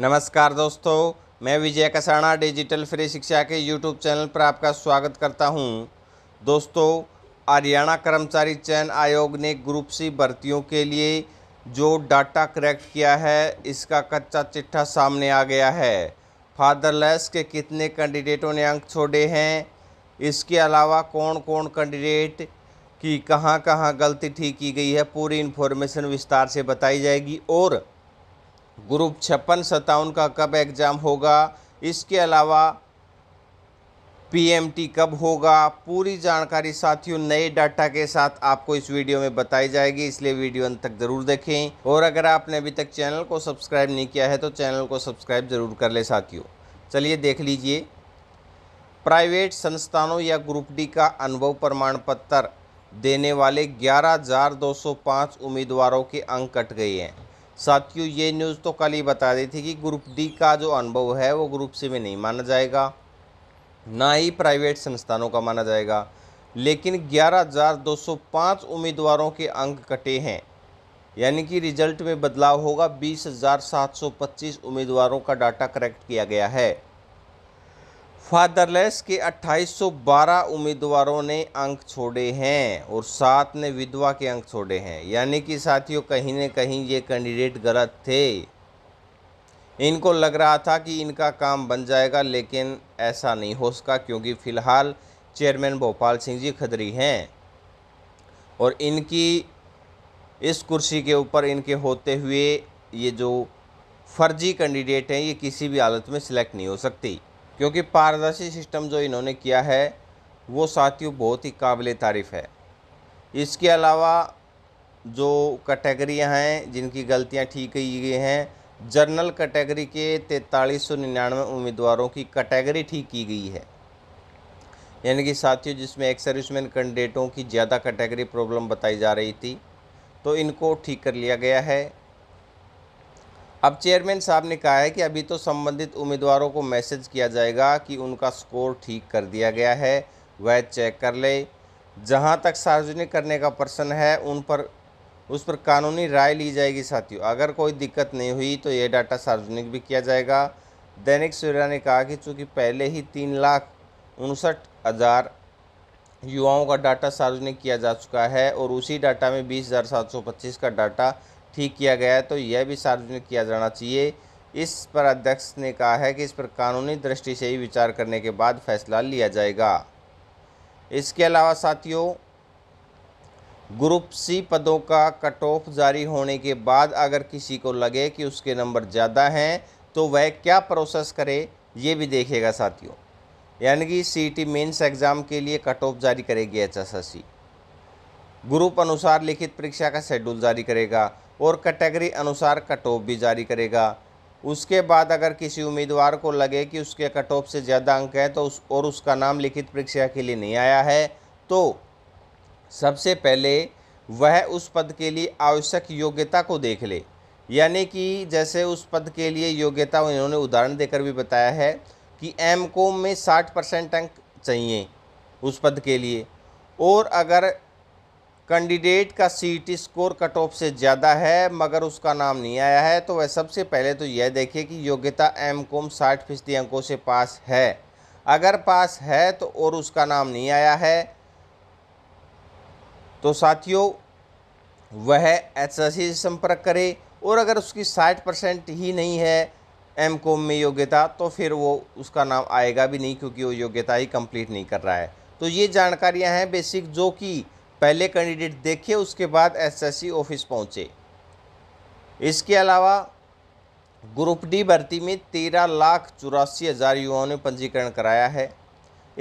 नमस्कार दोस्तों मैं विजय कसाणा डिजिटल फ्री शिक्षा के यूट्यूब चैनल पर आपका स्वागत करता हूं। दोस्तों हरियाणा कर्मचारी चयन आयोग ने ग्रुप सी भर्तियों के लिए जो डाटा करेक्ट किया है इसका कच्चा चिट्ठा सामने आ गया है फादरलेस के कितने कैंडिडेटों ने अंक छोड़े हैं इसके अलावा कौन कौन कैंडिडेट की कहां कहां गलती ठीक की गई है पूरी इन्फॉर्मेशन विस्तार से बताई जाएगी और ग्रुप छप्पन सत्तावन का कब एग्ज़ाम होगा इसके अलावा पीएमटी कब होगा पूरी जानकारी साथियों नए डाटा के साथ आपको इस वीडियो में बताई जाएगी इसलिए वीडियो अंत तक ज़रूर देखें और अगर आपने अभी तक चैनल को सब्सक्राइब नहीं किया है तो चैनल को सब्सक्राइब ज़रूर कर ले साथियों चलिए देख लीजिए प्राइवेट संस्थानों या ग्रुप डी का अनुभव प्रमाण पत्र देने वाले ग्यारह उम्मीदवारों के अंक कट गए हैं साथियों ये न्यूज़ तो कल ही बता दी थी कि ग्रुप डी का जो अनुभव है वो ग्रुप सी में नहीं माना जाएगा ना ही प्राइवेट संस्थानों का माना जाएगा लेकिन 11,205 उम्मीदवारों के अंक कटे हैं यानी कि रिजल्ट में बदलाव होगा 20,725 उम्मीदवारों का डाटा करेक्ट किया गया है फादरलेस के 2812 उम्मीदवारों ने अंक छोड़े हैं और सात ने विधवा के अंक छोड़े हैं यानी कि साथियों कहीं न कहीं ये कैंडिडेट गलत थे इनको लग रहा था कि इनका काम बन जाएगा लेकिन ऐसा नहीं हो सका क्योंकि फ़िलहाल चेयरमैन भोपाल सिंह जी खदरी हैं और इनकी इस कुर्सी के ऊपर इनके होते हुए ये जो फर्जी कैंडिडेट हैं ये किसी भी हालत में सिलेक्ट नहीं हो सकती क्योंकि पारदर्शी सिस्टम जो इन्होंने किया है वो साथियों बहुत ही काबिल तारीफ़ है इसके अलावा जो कैटेगरियाँ हैं जिनकी गलतियाँ ठीक की गई हैं जनरल कैटेगरी के तैंतालीस सौ निन्यानवे उम्मीदवारों की कैटेगरी ठीक की गई है यानी कि साथियों जिसमें एक्स सर्विसमैन कैंडिडेटों की ज़्यादा कैटेगरी प्रॉब्लम बताई जा रही थी तो इनको ठीक कर लिया गया है अब चेयरमैन साहब ने कहा है कि अभी तो संबंधित उम्मीदवारों को मैसेज किया जाएगा कि उनका स्कोर ठीक कर दिया गया है वह चेक कर ले जहां तक सार्वजनिक करने का प्रश्न है उन पर उस पर कानूनी राय ली जाएगी साथियों अगर कोई दिक्कत नहीं हुई तो यह डाटा सार्वजनिक भी किया जाएगा दैनिक सूर्या ने कहा कि चूँकि पहले ही तीन लाख उनसठ हज़ार युवाओं का डाटा सार्वजनिक किया जा चुका है और उसी डाटा में बीस हज़ार सात सौ पच्चीस का डाटा ठीक किया गया है तो यह भी सार्वजनिक किया जाना चाहिए इस पर अध्यक्ष ने कहा है कि इस पर कानूनी दृष्टि से ही विचार करने के बाद फैसला लिया जाएगा इसके अलावा साथियों ग्रुप सी पदों का कट ऑफ जारी होने के बाद अगर किसी को लगे कि उसके नंबर ज़्यादा हैं तो वह क्या प्रोसेस करे ये भी देखेगा साथियों यानी कि सी टी मेन्स एग्ज़ाम के लिए कट ऑफ जारी करेगी H S S C group अनुसार लिखित परीक्षा का शेड्यूल जारी करेगा और कैटेगरी अनुसार कट ऑफ भी जारी करेगा उसके बाद अगर किसी उम्मीदवार को लगे कि उसके कट ऑफ से ज़्यादा अंक हैं तो उस और उसका नाम लिखित परीक्षा के लिए नहीं आया है तो सबसे पहले वह उस पद के लिए आवश्यक योग्यता को देख ले यानी कि जैसे उस पद के लिए योग्यता इन्होंने उदाहरण देकर भी बताया है कि एम कॉम में साठ परसेंट अंक चाहिए उस पद के लिए और अगर कैंडिडेट का सी स्कोर कट ऑफ से ज़्यादा है मगर उसका नाम नहीं आया है तो वह सबसे पहले तो यह देखिए कि योग्यता एम कॉम साठ फीसदी अंकों से पास है अगर पास है तो और उसका नाम नहीं आया है तो साथियों वह एस एस से संपर्क करे और अगर उसकी साठ परसेंट ही नहीं है एम कॉम में योग्यता तो फिर वो उसका नाम आएगा भी नहीं क्योंकि वो योग्यता ही कंप्लीट नहीं कर रहा है तो ये जानकारियां हैं बेसिक जो कि पहले कैंडिडेट देखे उसके बाद एसएससी ऑफिस पहुँचे इसके अलावा ग्रुप डी भर्ती में तेरह लाख चौरासी हज़ार युवाओं ने पंजीकरण कराया है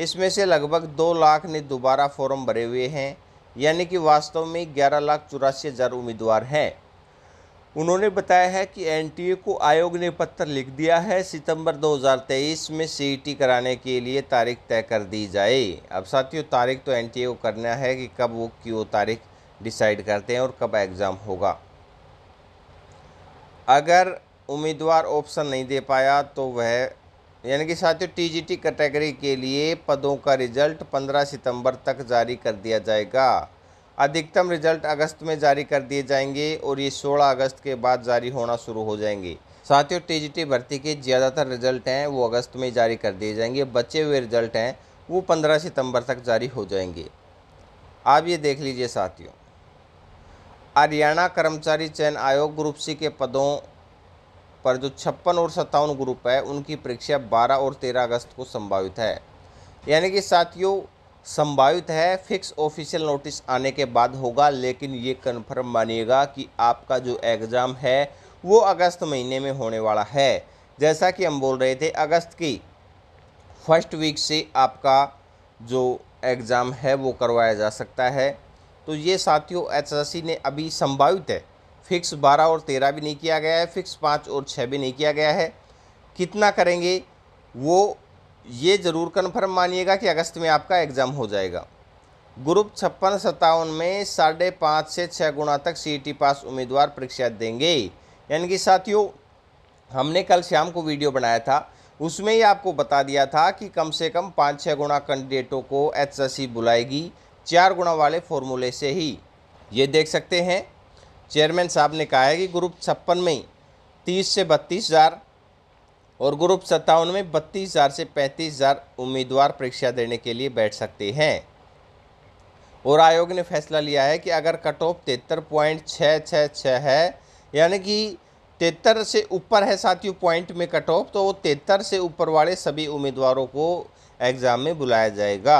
इसमें से लगभग दो लाख ने दोबारा फॉर्म भरे हुए हैं यानी कि वास्तव में ग्यारह लाख चौरासी हज़ार उम्मीदवार हैं उन्होंने बताया है कि एनटीए को आयोग ने पत्र लिख दिया है सितंबर 2023 में सीईटी कराने के लिए तारीख तय कर दी जाए अब साथियों तारीख तो एनटीए को करना है कि कब वो क्यों तारीख डिसाइड करते हैं और कब एग्ज़ाम होगा अगर उम्मीदवार ऑप्शन नहीं दे पाया तो वह यानी कि साथियों टीजीटी कैटेगरी के लिए पदों का रिजल्ट 15 सितंबर तक जारी कर दिया जाएगा अधिकतम रिजल्ट अगस्त में जारी कर दिए जाएंगे और ये 16 अगस्त के बाद जारी होना शुरू हो जाएंगे साथियों टीजीटी भर्ती के ज़्यादातर रिजल्ट हैं वो अगस्त में जारी कर दिए जाएंगे बचे हुए रिजल्ट हैं वो 15 सितंबर तक जारी हो जाएंगे आप ये देख लीजिए साथियों हरियाणा कर्मचारी चयन आयोग ग्रुप सी के पदों पर जो छप्पन और सत्तावन ग्रुप है उनकी परीक्षा बारह और तेरह अगस्त को संभावित है यानी कि साथियों संभावित है फिक्स ऑफिशियल नोटिस आने के बाद होगा लेकिन ये कन्फर्म मानिएगा कि आपका जो एग्ज़ाम है वो अगस्त महीने में होने वाला है जैसा कि हम बोल रहे थे अगस्त की फर्स्ट वीक से आपका जो एग्ज़ाम है वो करवाया जा सकता है तो ये साथियों एच ने अभी संभावित है फिक्स बारह और तेरह भी नहीं किया गया है फिक्स पाँच और छः भी नहीं किया गया है कितना करेंगे वो ये ज़रूर कन्फर्म मानिएगा कि अगस्त में आपका एग्ज़ाम हो जाएगा ग्रुप छप्पन सत्तावन में साढ़े पाँच से छः गुणा तक सी पास e उम्मीदवार परीक्षा देंगे यानी कि साथियों हमने कल शाम को वीडियो बनाया था उसमें ही आपको बता दिया था कि कम से कम पाँच छः गुणा कैंडिडेटों को एच बुलाएगी चार गुणा वाले फॉर्मूले से ही ये देख सकते हैं चेयरमैन साहब ने कहा है कि ग्रुप छप्पन में तीस से बत्तीस हज़ार और ग्रुप सत्तावन में बत्तीस हज़ार से पैंतीस हज़ार उम्मीदवार परीक्षा देने के लिए बैठ सकते हैं और आयोग ने फैसला लिया है कि अगर कट ऑफ तिहत्तर पॉइंट छः छः छः है यानी कि तिहत्तर से ऊपर है साथियों पॉइंट में कट ऑफ तो वो तिहत्तर से ऊपर वाले सभी उम्मीदवारों को एग्ज़ाम में बुलाया जाएगा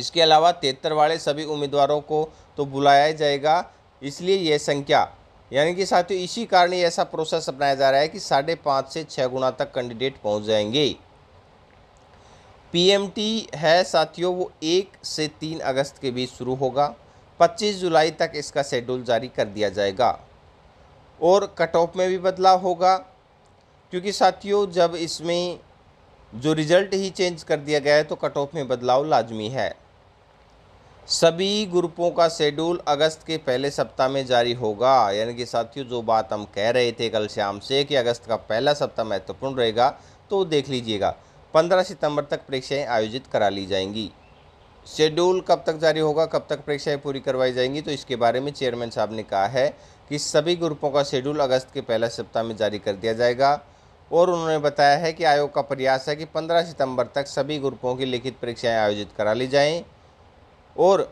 इसके अलावा तिहत्तर वाले सभी उम्मीदवारों को तो बुलाया जाएगा इसलिए यह संख्या यानी कि साथियों इसी कारण ही ऐसा प्रोसेस अपनाया जा रहा है कि साढ़े पाँच से छः गुना तक कैंडिडेट पहुंच जाएंगे पीएमटी है साथियों वो एक से तीन अगस्त के बीच शुरू होगा पच्चीस जुलाई तक इसका शेड्यूल जारी कर दिया जाएगा और कट ऑफ में भी बदलाव होगा क्योंकि साथियों जब इसमें जो रिज़ल्ट ही चेंज कर दिया गया है तो कट ऑफ में बदलाव लाजमी है सभी ग्रुपों का शेड्यूल अगस्त के पहले सप्ताह में जारी होगा यानी कि साथियों जो बात हम कह रहे थे कल शाम से कि अगस्त का पहला सप्ताह महत्वपूर्ण तो रहेगा तो देख लीजिएगा 15 सितंबर तक परीक्षाएं आयोजित करा ली जाएंगी शेड्यूल कब तक जारी होगा कब तक परीक्षाएं पूरी करवाई जाएंगी तो इसके बारे में चेयरमैन साहब ने कहा है कि सभी ग्रुपों का शेड्यूल अगस्त के पहले सप्ताह में जारी कर दिया जाएगा और उन्होंने बताया है कि आयोग का प्रयास है कि 15 सितंबर तक सभी ग्रुपों की लिखित परीक्षाएं आयोजित करा ली जाएं और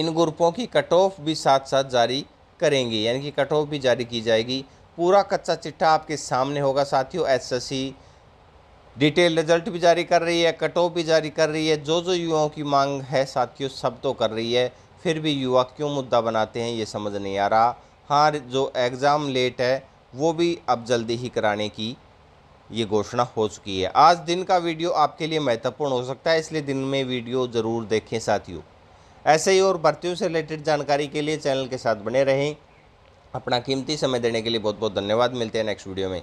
इन ग्रुपों की कट ऑफ भी साथ साथ जारी करेंगे यानी कि कट ऑफ भी जारी की जाएगी पूरा कच्चा चिट्ठा आपके सामने होगा साथियों एसएससी डिटेल रिजल्ट भी जारी कर रही है कट ऑफ भी जारी कर रही है जो जो युवाओं की मांग है साथियों सब तो कर रही है फिर भी युवा क्यों मुद्दा बनाते हैं ये समझ नहीं आ रहा हाँ जो एग्ज़ाम लेट है वो भी अब जल्दी ही कराने की ये घोषणा हो चुकी है आज दिन का वीडियो आपके लिए महत्वपूर्ण हो सकता है इसलिए दिन में वीडियो ज़रूर देखें साथियों ऐसे ही और भर्तियों से रिलेटेड जानकारी के लिए चैनल के साथ बने रहें अपना कीमती समय देने के लिए बहुत बहुत धन्यवाद मिलते हैं नेक्स्ट वीडियो में